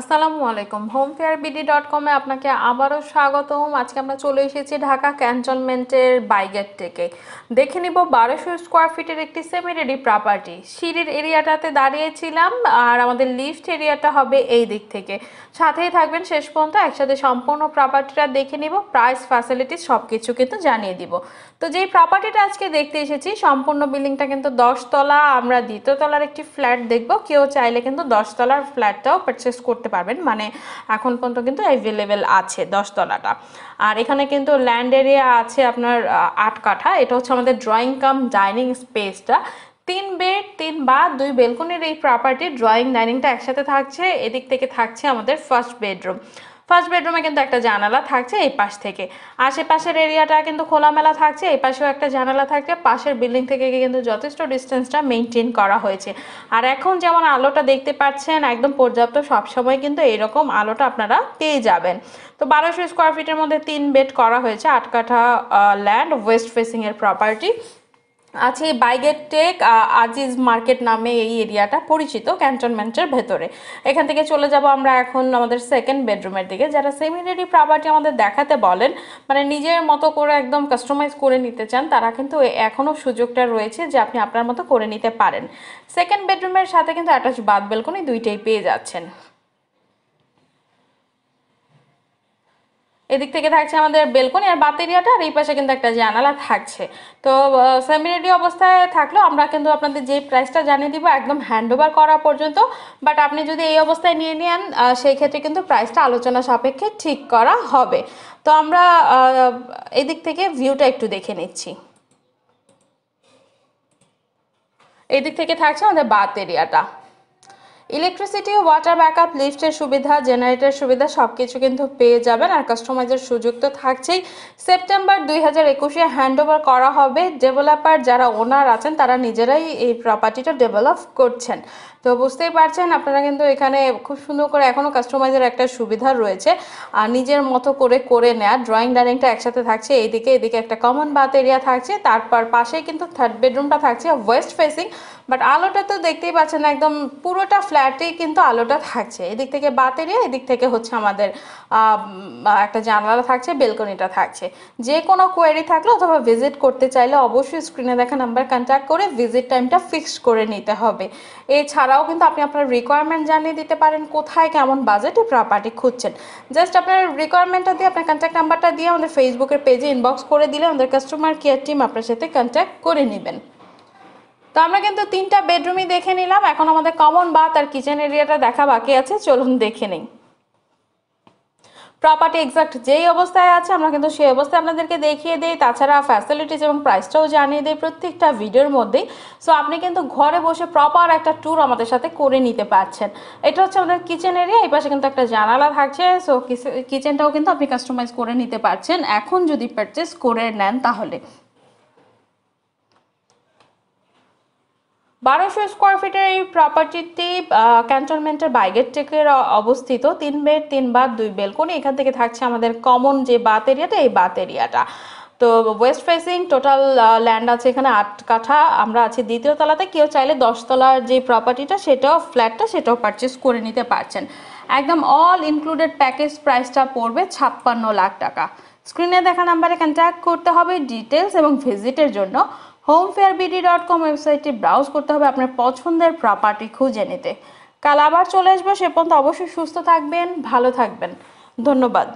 আসসালামু আলাইকুম home fair BD dot কমে আপনাকে আবারও স্বাগতম আজকে আমরা চলে এসেছি ঢাকা ক্যান্টনমেন্টের বাইগেট থেকে দেখে নিব বারোশো স্কোয়ার ফিটের একটি রেডি প্রপার্টি সিঁড়ির এরিয়াটাতে দাঁড়িয়েছিলাম আর আমাদের লিফট এরিয়াটা হবে এই দিক থেকে সাথেই থাকবেন শেষ পর্যন্ত একসাথে সম্পূর্ণ প্রপার্টিটা দেখে নিব প্রাইস ফ্যাসিলিটি সব কিছু কিন্তু জানিয়ে দিব তো যেই প্রপার্টিটা আজকে দেখতে এসেছি সম্পূর্ণ বিল্ডিংটা কিন্তু দশতলা আমরা দ্বিতীয়তলার একটি ফ্ল্যাট দেখব কেউ চাইলে কিন্তু দশতলার ফ্ল্যাটটাও পারচেস করতে করতে পারবেন মানে এখন পর্যন্ত কিন্তু অ্যাভেলেবেল আছে দশতলাটা আর এখানে কিন্তু ল্যান্ড এরিয়া আছে আপনার আট কাঠা এটা হচ্ছে আমাদের ড্রয়িং কাম ডাইনিং স্পেসটা তিন বেড তিন বা দুই বেলকনির এই প্রপার্টির ড্রয়িং ডাইনিংটা একসাথে থাকছে এদিক থেকে থাকছে আমাদের ফার্স্ট বেডরুম ফার্স্ট বেডরুমে কিন্তু একটা জানালা থাকছে এই পাশ থেকে আশেপাশের এরিয়াটা কিন্তু খোলামেলা থাকছে এই পাশেও একটা জানালা থাকছে পাশের বিল্ডিং থেকে কিন্তু যথেষ্ট ডিস্টেন্সটা মেনটেন করা হয়েছে আর এখন যেমন আলোটা দেখতে পাচ্ছেন একদম পর্যাপ্ত সবসময় কিন্তু এরকম আলোটা আপনারা পেয়ে যাবেন তো বারোশো স্কোয়ার ফিটের মধ্যে তিন বেড করা হয়েছে আটকাঠা ল্যান্ড ওয়েস্ট ফেসিংয়ের প্রপার্টি আছে বাইগেট টেক আজিজ মার্কেট নামে এই এরিয়াটা পরিচিত ক্যান্টনমেন্টের ভেতরে এখান থেকে চলে যাব আমরা এখন আমাদের সেকেন্ড বেডরুমের দিকে যারা সেমিনারি প্রপার্টি আমাদের দেখাতে বলেন মানে নিজের মতো করে একদম কাস্টমাইজ করে নিতে চান তারা কিন্তু এখনও সুযোগটা রয়েছে যে আপনি আপনার মতো করে নিতে পারেন সেকেন্ড বেডরুমের সাথে কিন্তু অ্যাটাচ বাদ বেলকনি দুইটাই পেয়ে যাচ্ছেন এদিক থেকে থাকছে আমাদের বেলকনি আর বাত এরিয়াটা আর এই পাশে কিন্তু একটা জানালা থাকছে তো সেমিনারি অবস্থায় থাকলেও আমরা কিন্তু আপনাদের যে প্রাইসটা জানিয়ে দিব একদম হ্যান্ডওভার করা পর্যন্ত বাট আপনি যদি এই অবস্থায় নিয়ে নেন সেই ক্ষেত্রে কিন্তু প্রাইসটা আলোচনা সাপেক্ষে ঠিক করা হবে তো আমরা এদিক থেকে ভিউটা একটু দেখে নিচ্ছি এদিক থেকে থাকছে আমাদের বাত এরিয়াটা ইলেকট্রিসিটি ওয়াটার ব্যাকআপ লিফটের সুবিধা জেনারেটর সুবিধা সব কিছু কিন্তু পেয়ে যাবেন আর কাস্টমাইজের সুযোগ তো থাকছেই সেপ্টেম্বর দুই হাজার একুশে হ্যান্ডওভার করা হবে ডেভেলপার যারা ওনার আছেন তারা নিজেরাই এই প্রপার্টিটা ডেভেলপ করছেন তো বুঝতেই পারছেন আপনারা কিন্তু এখানে খুব সুন্দর করে এখনও কাস্টমাইজের একটা সুবিধা রয়েছে আর নিজের মতো করে করে নেয়া ড্রয়িং ডাইনিংটা একসাথে থাকছে এইদিকে এদিকে একটা কমন বাথ এরিয়া থাকছে তারপর পাশে কিন্তু থার্ড বেডরুমটা থাকছে ওয়েস্ট ফেসিং বাট আলোটা তো দেখতেই পাচ্ছেন একদম পুরোটা ফ্ল্যাটেই কিন্তু আলোটা থাকছে এদিক থেকে বাতেরিয়া এদিক থেকে হচ্ছে আমাদের একটা জানালা থাকছে বেলকনিটা থাকছে যে কোনো কোয়ারি থাকলে অথবা ভিজিট করতে চাইলে অবশ্যই স্ক্রিনে দেখা নাম্বার কন্ট্যাক্ট করে ভিজিট টাইমটা ফিক্স করে নিতে হবে এছাড়াও কিন্তু আপনি আপনার রিকোয়ারমেন্ট জানিয়ে দিতে পারেন কোথায় কেমন বাজেটে প্রপার্টি খুঁজছেন জাস্ট আপনার রিকোয়ারমেন্টটা দিয়ে আপনার কন্ট্যাক্ট নাম্বারটা দিয়ে আমাদের ফেসবুকের পেজে ইনবক্স করে দিলে আমাদের কাস্টমার কেয়ার টিম আপনার সাথে কন্ট্যাক্ট করে নেবেন তো আমরা কিন্তু তিনটা বেডরুমই দেখে নিলাম এখন আমাদের কমন বাথ আর কিচেন এরিয়াটা দেখা বাকি আছে চলুন দেখে নিই প্রপার্টি এক্সাক্ট যেই অবস্থায় আছে আমরা কিন্তু সেই অবস্থায় আপনাদেরকে দেখিয়ে দিই তাছাড়া ফ্যাসিলিটিস এবং প্রাইসটাও জানিয়ে দিই প্রত্যেকটা ভিডিওর মধ্যেই সো আপনি কিন্তু ঘরে বসে প্রপার একটা ট্যুর আমাদের সাথে করে নিতে পারছেন এটা হচ্ছে আমাদের কিচেন এরিয়া এই পাশে কিন্তু একটা জানালা থাকছে সো কিচেনটাও কিন্তু আপনি কাস্টমাইজ করে নিতে পারছেন এখন যদি পারচেস করে নেন তাহলে বারোশো স্কোয়ার ফিটের এই প্রপার্টিটি ক্যান্টনমেন্টের বাইগের টেকের অবস্থিত তিন বেড তিন বাদ দুই বেলকনি এখান থেকে থাকছে আমাদের কমন যে বাত এরিয়াটা এই বাত এরিয়াটা তো ওয়েস্ট ফেসিং টোটাল ল্যান্ড আছে এখানে আট কাঠা আমরা আছি দ্বিতীয় তলাতে কেউ চাইলে দশতলার যে প্রপার্টিটা সেটাও ফ্ল্যাটটা সেটাও পারচেস করে নিতে পারছেন একদম অল ইনক্লুডেড প্যাকেজ প্রাইসটা পড়বে ছাপ্পান্ন লাখ টাকা স্ক্রিনে দেখা নাম্বারে কন্ট্যাক্ট করতে হবে ডিটেলস এবং ভিজিটের জন্য home fair BD dot com ওয়েবসাইটটি ব্রাউজ করতে হবে আপনার পছন্দের প্রপার্টি খুঁজে নিতে কাল আবার চলে আসবো সে পর্যন্ত অবশ্যই সুস্থ থাকবেন ভালো থাকবেন ধন্যবাদ